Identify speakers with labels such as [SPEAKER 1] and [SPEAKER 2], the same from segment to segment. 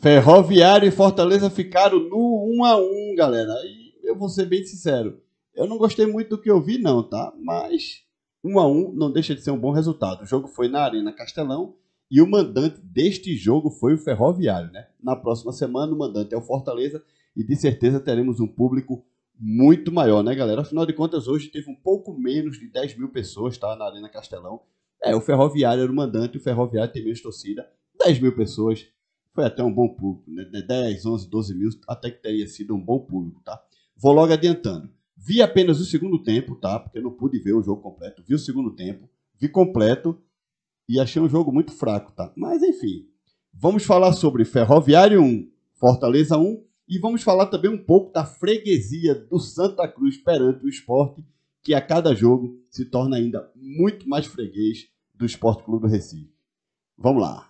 [SPEAKER 1] Ferroviário e Fortaleza ficaram no 1 a 1 galera. E eu vou ser bem sincero. Eu não gostei muito do que eu vi, não, tá? Mas 1 a 1 não deixa de ser um bom resultado. O jogo foi na Arena Castelão e o mandante deste jogo foi o Ferroviário, né? Na próxima semana o mandante é o Fortaleza e de certeza teremos um público muito maior, né, galera? Afinal de contas, hoje teve um pouco menos de 10 mil pessoas, tá? Na Arena Castelão. É, o Ferroviário era o mandante, o Ferroviário tem menos torcida. 10 mil pessoas foi até um bom público, né? 10, 11, 12 mil, até que teria sido um bom público, tá? Vou logo adiantando. Vi apenas o segundo tempo, tá? Porque eu não pude ver o jogo completo. Vi o segundo tempo, vi completo e achei um jogo muito fraco, tá? Mas enfim, vamos falar sobre Ferroviário 1, Fortaleza 1 e vamos falar também um pouco da freguesia do Santa Cruz perante o esporte, que a cada jogo se torna ainda muito mais freguês do Esporte Clube do Recife. Vamos lá.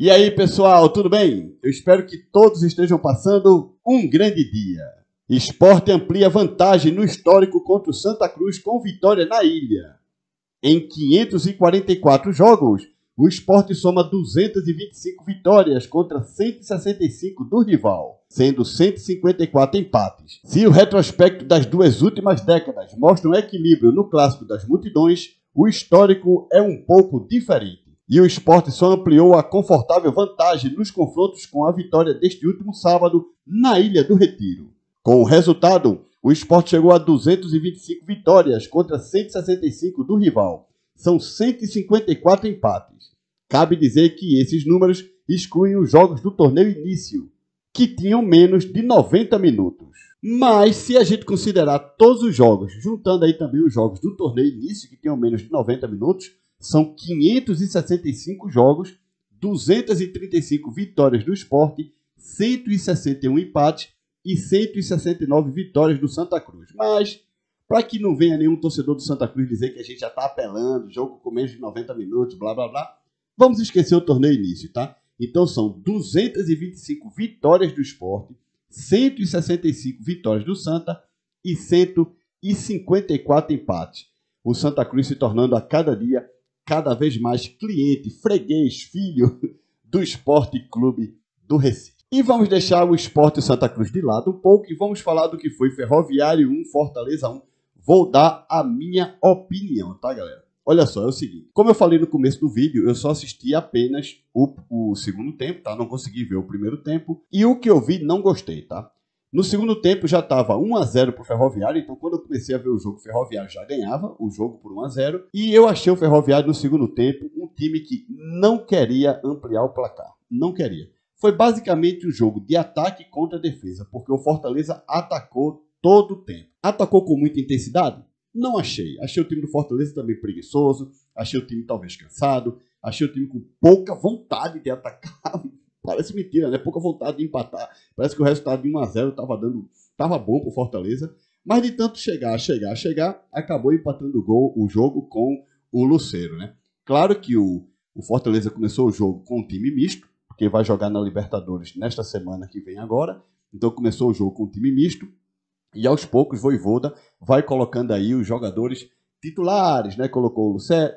[SPEAKER 1] E aí, pessoal, tudo bem? Eu espero que todos estejam passando um grande dia. Esporte amplia vantagem no histórico contra o Santa Cruz com vitória na ilha. Em 544 jogos, o esporte soma 225 vitórias contra 165 do rival, sendo 154 empates. Se o retrospecto das duas últimas décadas mostra um equilíbrio no clássico das multidões, o histórico é um pouco diferente. E o esporte só ampliou a confortável vantagem nos confrontos com a vitória deste último sábado na Ilha do Retiro. Com o resultado, o esporte chegou a 225 vitórias contra 165 do rival. São 154 empates. Cabe dizer que esses números excluem os jogos do torneio início, que tinham menos de 90 minutos. Mas se a gente considerar todos os jogos, juntando aí também os jogos do torneio início, que tinham menos de 90 minutos, são 565 jogos, 235 vitórias do esporte, 161 empates e 169 vitórias do Santa Cruz. Mas, para que não venha nenhum torcedor do Santa Cruz dizer que a gente já está apelando, jogo com menos de 90 minutos, blá blá blá, vamos esquecer o torneio início, tá? Então são 225 vitórias do esporte, 165 vitórias do Santa e 154 empates. O Santa Cruz se tornando a cada dia cada vez mais cliente, freguês, filho do Esporte Clube do Recife. E vamos deixar o Esporte Santa Cruz de lado um pouco e vamos falar do que foi Ferroviário 1, Fortaleza 1. Vou dar a minha opinião, tá, galera? Olha só, é o seguinte. Como eu falei no começo do vídeo, eu só assisti apenas o, o segundo tempo, tá? Não consegui ver o primeiro tempo. E o que eu vi, não gostei, tá? No segundo tempo já estava 1 a 0 para o Ferroviário, então quando eu comecei a ver o jogo, o Ferroviário já ganhava o jogo por 1 a 0 e eu achei o Ferroviário no segundo tempo um time que não queria ampliar o placar, não queria. Foi basicamente um jogo de ataque contra defesa, porque o Fortaleza atacou todo o tempo. Atacou com muita intensidade? Não achei. Achei o time do Fortaleza também preguiçoso, achei o time talvez cansado, achei o time com pouca vontade de atacar Parece mentira, né? Pouca vontade de empatar. Parece que o resultado de 1x0 estava dando. Tava bom pro Fortaleza. Mas de tanto chegar, chegar, chegar, acabou empatando o gol, o jogo com o Luceiro, né? Claro que o, o Fortaleza começou o jogo com um time misto, porque vai jogar na Libertadores nesta semana que vem agora. Então começou o jogo com um time misto. E aos poucos, Voivoda vai colocando aí os jogadores titulares, né? Colocou o Lucero,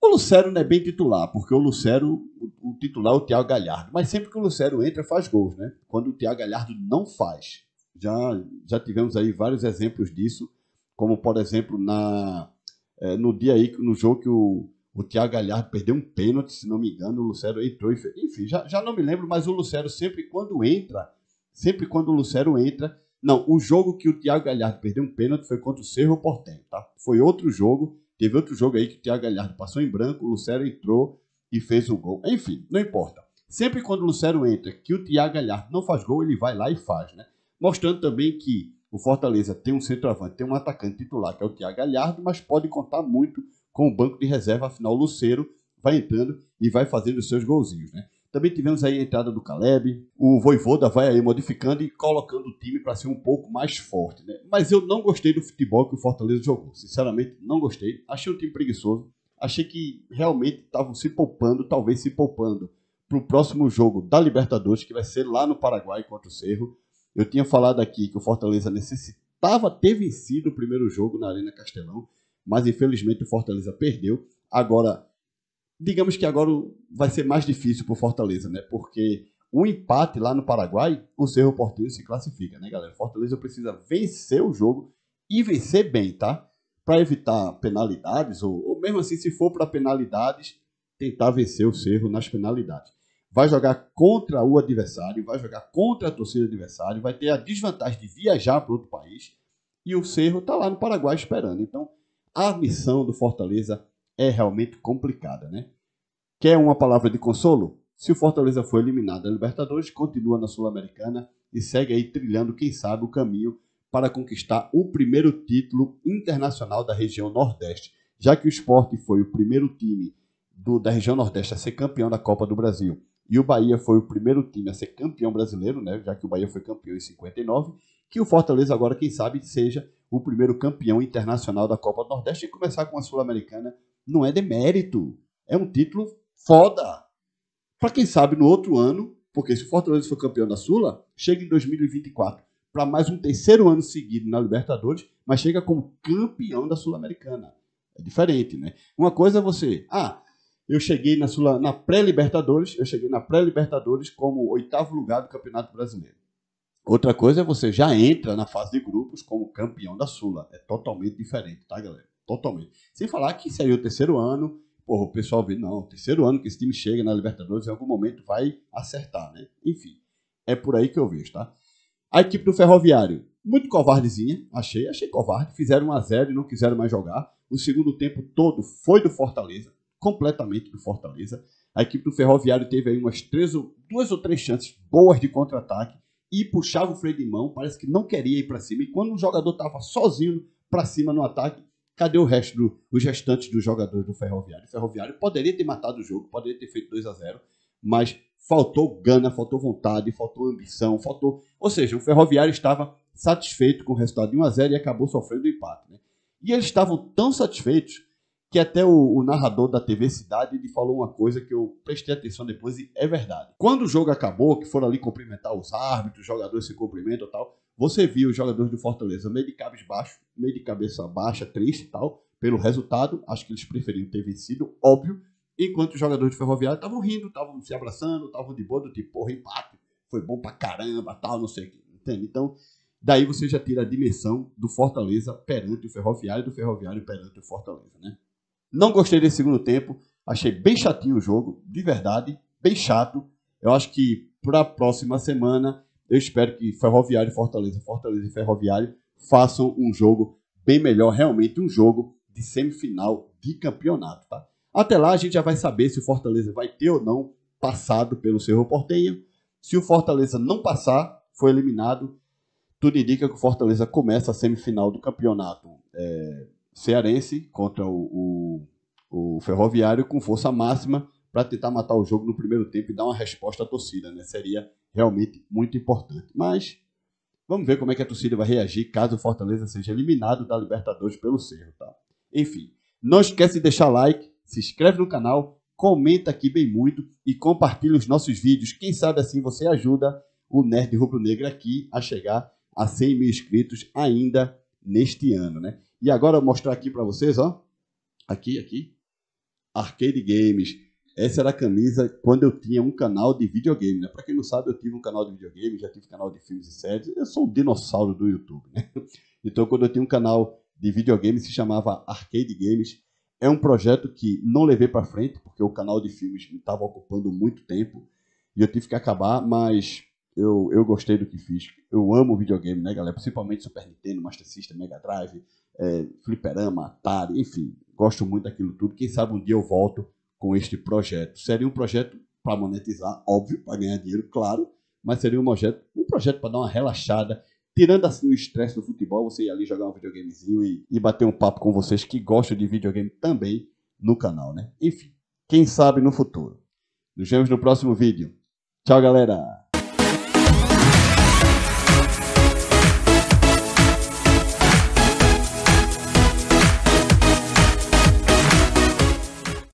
[SPEAKER 1] o Lucero não é bem titular, porque o Lucero, o, o titular é o Thiago Galhardo. Mas sempre que o Lucero entra, faz gols, né? Quando o Thiago Galhardo não faz. Já, já tivemos aí vários exemplos disso, como por exemplo na, é, no dia aí, no jogo que o, o Thiago Galhardo perdeu um pênalti, se não me engano, o Lucero entrou e fez. Enfim, já, já não me lembro, mas o Lucero sempre quando entra, sempre quando o Lucero entra. Não, o jogo que o Thiago Galhardo perdeu um pênalti foi contra o Cerro Portenho, tá? Foi outro jogo Teve outro jogo aí que o Thiago Galhardo passou em branco, o Lucero entrou e fez o gol. Enfim, não importa. Sempre quando o Lucero entra, que o Thiago Galhardo não faz gol, ele vai lá e faz, né? Mostrando também que o Fortaleza tem um centroavante, tem um atacante titular, que é o Thiago Galhardo, mas pode contar muito com o banco de reserva, afinal o Lucero vai entrando e vai fazendo os seus golzinhos, né? Também tivemos aí a entrada do Caleb. O Voivoda vai aí modificando e colocando o time para ser um pouco mais forte, né? Mas eu não gostei do futebol que o Fortaleza jogou. Sinceramente, não gostei. Achei o time preguiçoso. Achei que realmente estavam se poupando, talvez se poupando para o próximo jogo da Libertadores, que vai ser lá no Paraguai contra o Cerro. Eu tinha falado aqui que o Fortaleza necessitava ter vencido o primeiro jogo na Arena Castelão, mas infelizmente o Fortaleza perdeu. Agora Digamos que agora vai ser mais difícil para o Fortaleza, né? Porque o um empate lá no Paraguai, o Cerro Porteño se classifica, né, galera? Fortaleza precisa vencer o jogo e vencer bem, tá? Para evitar penalidades, ou, ou mesmo assim, se for para penalidades, tentar vencer o Cerro nas penalidades. Vai jogar contra o adversário, vai jogar contra a torcida adversária, vai ter a desvantagem de viajar para outro país e o Cerro está lá no Paraguai esperando. Então, a missão do Fortaleza é realmente complicada, né? Quer uma palavra de consolo? Se o Fortaleza for eliminado da Libertadores, continua na Sul-Americana e segue aí trilhando, quem sabe, o caminho para conquistar o primeiro título internacional da região Nordeste, já que o esporte foi o primeiro time do, da região Nordeste a ser campeão da Copa do Brasil e o Bahia foi o primeiro time a ser campeão brasileiro, né, já que o Bahia foi campeão em 59, que o Fortaleza agora, quem sabe, seja o primeiro campeão internacional da Copa do Nordeste e começar com a Sul-Americana não é demérito. É um título foda. Para quem sabe, no outro ano, porque se o Fortaleza for campeão da Sula, chega em 2024 para mais um terceiro ano seguido na Libertadores, mas chega como campeão da Sul-Americana. É diferente, né? Uma coisa é você, ah, eu cheguei na, Sula, na pré-Libertadores, eu cheguei na pré-Libertadores como oitavo lugar do Campeonato Brasileiro. Outra coisa é você já entra na fase de grupos como campeão da Sula. É totalmente diferente, tá, galera? totalmente. Sem falar que seria o terceiro ano, porra, o pessoal vê, não, o terceiro ano que esse time chega na Libertadores, em algum momento vai acertar, né? Enfim, é por aí que eu vejo, tá? A equipe do Ferroviário, muito covardezinha, achei, achei covarde, fizeram 1 a 0 e não quiseram mais jogar. O segundo tempo todo foi do Fortaleza, completamente do Fortaleza. A equipe do Ferroviário teve aí umas três, duas ou três chances boas de contra-ataque e puxava o freio de mão, parece que não queria ir para cima. E quando o jogador estava sozinho para cima no ataque, Cadê o resto do, os restantes dos jogadores do Ferroviário? O Ferroviário poderia ter matado o jogo, poderia ter feito 2 a 0 mas faltou gana, faltou vontade, faltou ambição, faltou. Ou seja, o Ferroviário estava satisfeito com o resultado de 1 a 0 e acabou sofrendo o empate. Né? E eles estavam tão satisfeitos que até o, o, narrador da TV Cidade ele falou uma coisa que eu prestei atenção depois e é verdade. Quando o jogo acabou, que foram ali cumprimentar os árbitros, os jogadores se cumprimentam e tal, você viu os jogadores do Fortaleza meio de cabeça baixo, meio de cabeça baixa, triste e tal, pelo resultado. Acho que eles preferiram ter vencido, óbvio. Enquanto os jogadores do Ferroviário estavam rindo, estavam se abraçando, estavam de boa, do tipo, porra, empate, foi bom pra caramba, tal, não sei o que, entende? Então, daí você já tira a dimensão do Fortaleza perante o Ferroviário e do Ferroviário perante o Fortaleza, né? Não gostei desse segundo tempo, achei bem chatinho o jogo, de verdade, bem chato. Eu acho que para a próxima semana eu espero que Ferroviário e Fortaleza, Fortaleza e Ferroviário façam um jogo bem melhor, realmente um jogo de semifinal de campeonato, tá? Até lá a gente já vai saber se o Fortaleza vai ter ou não passado pelo Cerro Portenho. Se o Fortaleza não passar, foi eliminado. Tudo indica que o Fortaleza começa a semifinal do campeonato é, cearense contra o, o, o Ferroviário com força máxima para tentar matar o jogo no primeiro tempo e dar uma resposta à torcida, né? Seria realmente muito importante. Mas vamos ver como é que a torcida vai reagir caso o Fortaleza seja eliminado da Libertadores pelo Cerro, tá? Enfim, não esquece de deixar like, se inscreve no canal, comenta aqui bem muito e compartilha os nossos vídeos. Quem sabe assim você ajuda o Nerd Rubro Negro aqui a chegar a 100 mil inscritos ainda neste ano, né? E agora eu vou mostrar aqui para vocês, ó. Aqui, aqui. Arcade Games essa era a camisa quando eu tinha um canal de videogame, né? Pra quem não sabe, eu tive um canal de videogame, já tive canal de filmes e séries. Eu sou um dinossauro do YouTube, né? Então, quando eu tinha um canal de videogame, se chamava Arcade Games. É um projeto que não levei para frente, porque o canal de filmes me estava ocupando muito tempo e eu tive que acabar, mas eu, eu gostei do que fiz. Eu amo videogame, né, galera? Principalmente Super Nintendo, Master System, Mega Drive, é, Fliperama, Atari, enfim. Gosto muito daquilo tudo. Quem sabe um dia eu volto com este projeto. Seria um projeto para monetizar, óbvio, para ganhar dinheiro, claro, mas seria um projeto, um projeto para dar uma relaxada, tirando assim o estresse do futebol, você ir ali jogar um videogamezinho e, e bater um papo com vocês que gostam de videogame também no canal, né? Enfim, quem sabe no futuro. Nos vemos no próximo vídeo. Tchau, galera!